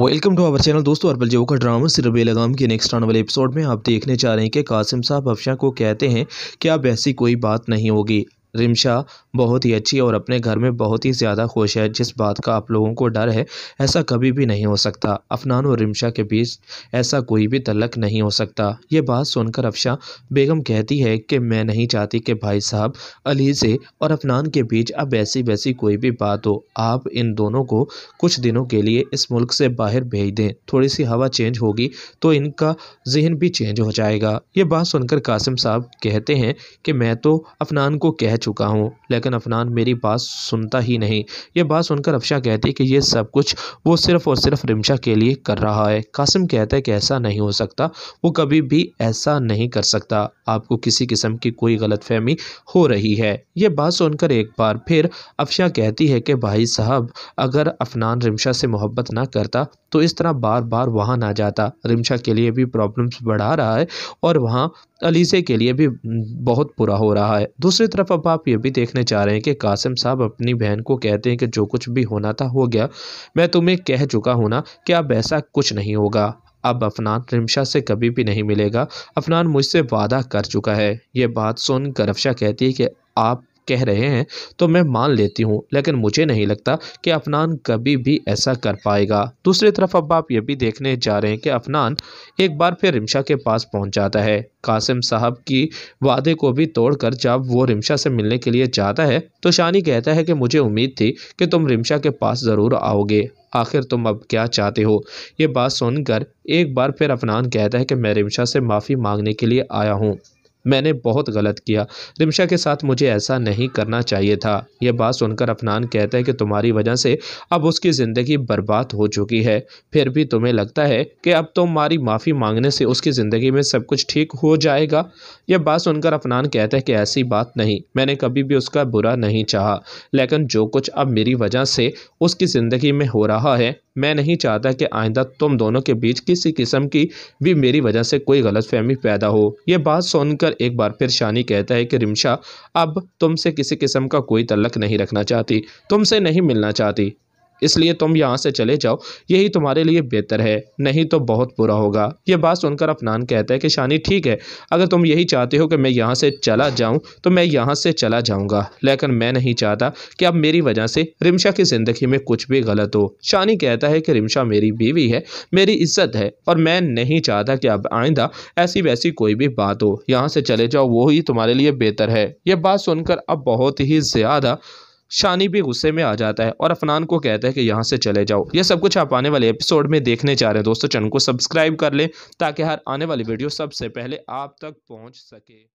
welcome to our channel दोस्तों अरबल जो का ड्रामा सिर्फ बेलगाम के नेक्स्ट आने वाले एपिसोड में आप देखने जा रहे हैं कि कासिम साहब अफशा को कहते हैं कि अब ऐसी कोई बात नहीं होगी रिमशा बहुत ही अच्छी और अपने घर में बहुत ही ज़्यादा खुश है जिस बात का आप लोगों को डर है ऐसा कभी भी नहीं हो सकता अफनान और रिमशा के बीच ऐसा कोई भी तलक नहीं हो सकता ये बात सुनकर अफशा बेगम कहती है कि मैं नहीं चाहती कि भाई साहब अली से और अफनान के बीच अब ऐसी वैसी कोई भी बात हो आप इन दोनों को कुछ दिनों के लिए इस मुल्क से बाहर भेज दें थोड़ी सी हवा चेंज होगी तो इनका जहन भी चेंज हो जाएगा ये बात सुनकर कासिम साहब कहते हैं कि मैं तो अफनान को कह चुका हूँ लेकिन अफनान मेरी बात सुनता ही नहीं यह बात सुनकर अफशा कहती कि यह सब कुछ वो सिर्फ़ और सिर्फ रिमशा के लिए कर रहा है कासिम कहता है कि ऐसा नहीं हो सकता वो कभी भी ऐसा नहीं कर सकता आपको किसी किस्म की कोई गलत फहमी हो रही है यह बात सुनकर एक बार फिर अफशा कहती है कि भाई साहब अगर अफनान रिमशा से मोहब्बत ना करता तो इस तरह बार बार वहाँ ना जाता रिमशा के लिए भी प्रॉब्लम्स बढ़ा रहा है और वहाँ अलीसे के लिए भी बहुत बुरा हो रहा है दूसरी तरफ अब आप ये भी देखने जा रहे हैं कि कासिम साहब अपनी बहन को कहते हैं कि जो कुछ भी होना था हो गया मैं तुम्हें कह चुका हूँ ना कि अब ऐसा कुछ नहीं होगा अब अफनान रिमशा से कभी भी नहीं मिलेगा अफनान मुझसे वादा कर चुका है ये बात सुन करफशा कहती है कि आप कह रहे हैं तो मैं मान लेती हूँ लेकिन मुझे नहीं लगता कि अफनान कभी भी ऐसा कर पाएगा दूसरी तरफ अब आप ये भी देखने जा रहे हैं कि अफनान एक बार फिर रिमशा के पास पहुँच जाता है कासिम साहब की वादे को भी तोड़कर जब वो रिमशा से मिलने के लिए जाता है तो शानी कहता है कि मुझे उम्मीद थी कि तुम रिमशा के पास ज़रूर आओगे आखिर तुम अब क्या चाहते हो ये बात सुनकर एक बार फिर अफनान कहता है कि मैं रिमशा से माफ़ी मांगने के लिए आया हूँ मैंने बहुत गलत किया रिमशा के साथ मुझे ऐसा नहीं करना चाहिए था यह बात सुनकर अफनान कहता है कि तुम्हारी वजह से अब उसकी ज़िंदगी बर्बाद हो चुकी है फिर भी तुम्हें लगता है कि अब तुम्हारी तो माफ़ी मांगने से उसकी ज़िंदगी में सब कुछ ठीक हो जाएगा यह बात सुनकर अफनान कहता है कि ऐसी बात नहीं मैंने कभी भी उसका बुरा नहीं चाहा लेकिन जो कुछ अब मेरी वजह से उसकी ज़िंदगी में हो रहा है मैं नहीं चाहता कि आइंदा तुम दोनों के बीच किसी किस्म की भी मेरी वजह से कोई गलतफहमी पैदा हो यह बात सुनकर एक बार फिर शानी कहता है कि रिमशा अब तुमसे किसी किस्म का कोई तल्लक नहीं रखना चाहती तुमसे नहीं मिलना चाहती इसलिए तुम यहाँ से चले जाओ यही तुम्हारे लिए बेहतर है नहीं तो बहुत बुरा होगा ये बात सुनकर अफनान कहता है कि शानी ठीक है अगर तुम यही चाहते हो कि मैं यहाँ से चला जाऊँ तो मैं यहाँ से चला जाऊँगा लेकिन मैं नहीं चाहता कि अब मेरी वजह से रिमशा की ज़िंदगी में कुछ भी गलत हो शानी कहता है कि रिमशा मेरी बीवी है मेरी इज्जत है और मैं नहीं चाहता कि अब आइंदा ऐसी वैसी कोई भी बात हो यहाँ से चले जाओ वो ही तुम्हारे लिए बेहतर है यह बात सुनकर अब बहुत ही ज़्यादा शानी भी गुस्से में आ जाता है और अफनान को कहता है कि यहाँ से चले जाओ यह सब कुछ आप आने वाले एपिसोड में देखने जा रहे हैं दोस्तों चैनल को सब्सक्राइब कर लें ताकि हर आने वाली वीडियो सबसे पहले आप तक पहुँच सके